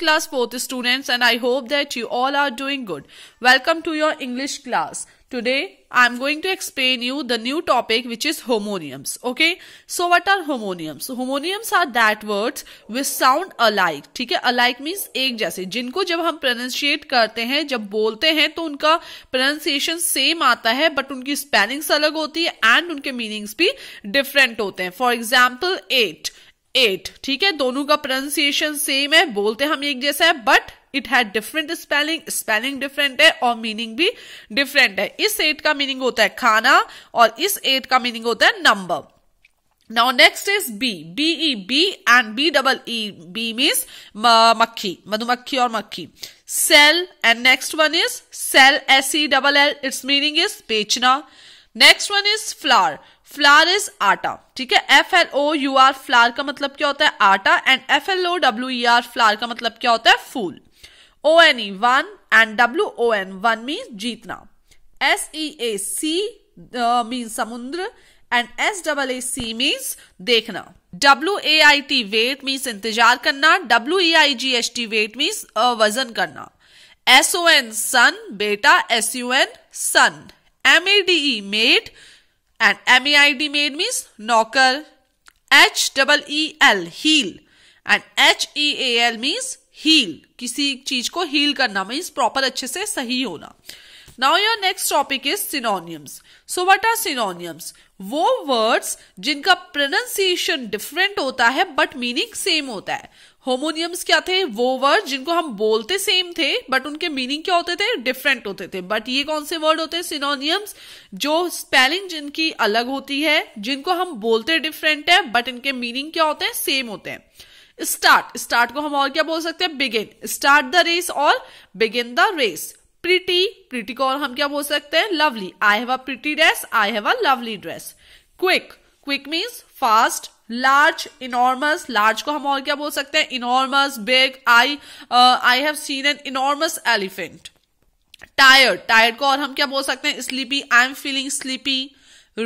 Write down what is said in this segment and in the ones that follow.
class 4th students and I hope that you all are doing good. Welcome to your English class. Today I am going to explain you the new topic which is homonyms. Okay. So what are homonyms? so Homonyms are that words which sound alike. theek hai alike means ek jaise jinko jab hum pronunciate karte hain jab bolte hain to unka pronunciation same aata hai but unki spellings alag hoti hai and unke meanings bhi different hote hain For example, eight. Eight ठीक है दोनों का pronunciation same है बोलते हम एक जैसा है but it had different spelling spelling different है और मीनिंग भी डिफरेंट है इस एट का मीनिंग होता है खाना और इस एट का मीनिंग होता है number now next is B B E B and B double E B means मक्खी मधुमक्खी और मक्खी sell and next one is sell S E double L it's meaning is बेचना next one is flower flour is आटा ठीक है F L O U R flour का मतलब क्या होता है आटा and F L O W E R flour का मतलब क्या होता है फूल O N E one and W O N won means जीतना S E A sea mean समुद्र and S double E see means देखना W A I T wait means इंतजार करना W E I G H T wait means वजन करना S O N son बेटा S U N sun M A D E made and M E I D made means knocker. H double E L heel and H E A L means heel. किसी चीज को heel करना means proper अच्छे से सही होना now your next topic is synonyms so what are synonyms वो words जिनका प्रोनाउंसिएशन डिफरेंट होता है बट मीनिंग सेम होता है होमोनियम्स क्या थे वो वर्ड जिनको हम बोलते सेम थे बट उनके मीनिंग क्या होते थे डिफरेंट होते थे बट ये कौन से वर्ड होते हैं सिनोनियम्स जो स्पेलिंग जिनकी अलग होती है जिनको हम बोलते डिफरेंट है बट इनके मीनिंग क्या होते हैं सेम होते हैं स्टार्ट स्टार्ट को हम और क्या बोल सकते हैं बिगिन स्टार्ट द रेस और begin the race pretty pretty को और हम क्या बोल सकते हैं lovely I have a pretty dress I have a lovely dress quick quick means fast large enormous large को हम और क्या बोल सकते हैं enormous big I I have seen an enormous elephant tired tired को और हम क्या बोल सकते हैं sleepy I am feeling sleepy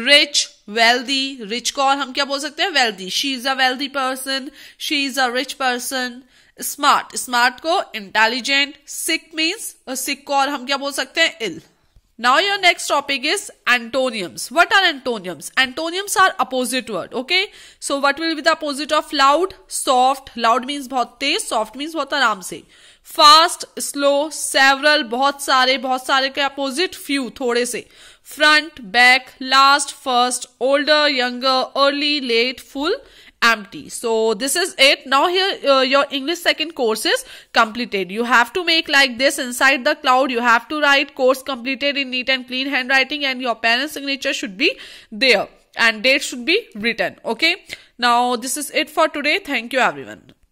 rich wealthy rich को और हम क्या बोल सकते हैं wealthy she is a wealthy person she is a rich person smart smart को इंटेलिजेंट सिक मीन्स सिक को और हम क्या बोल सकते हैं इल Now your next topic is antonyms. What are antonyms? Antonyms are opposite word. Okay. So what will be the opposite of loud? Soft. Loud means बहुत तेज. Soft means बहुत आराम से. Fast, slow, several, बहुत सारे, बहुत सारे के opposite few, थोड़े से. Front, back, last, first, older, younger, early, late, full, empty. So this is it. Now here uh, your English second course is completed. You have to make like this inside the cloud. You have to write course completed in neat and clean handwriting and your parent signature should be there and date should be written. Okay. Now this is it for today. Thank you everyone.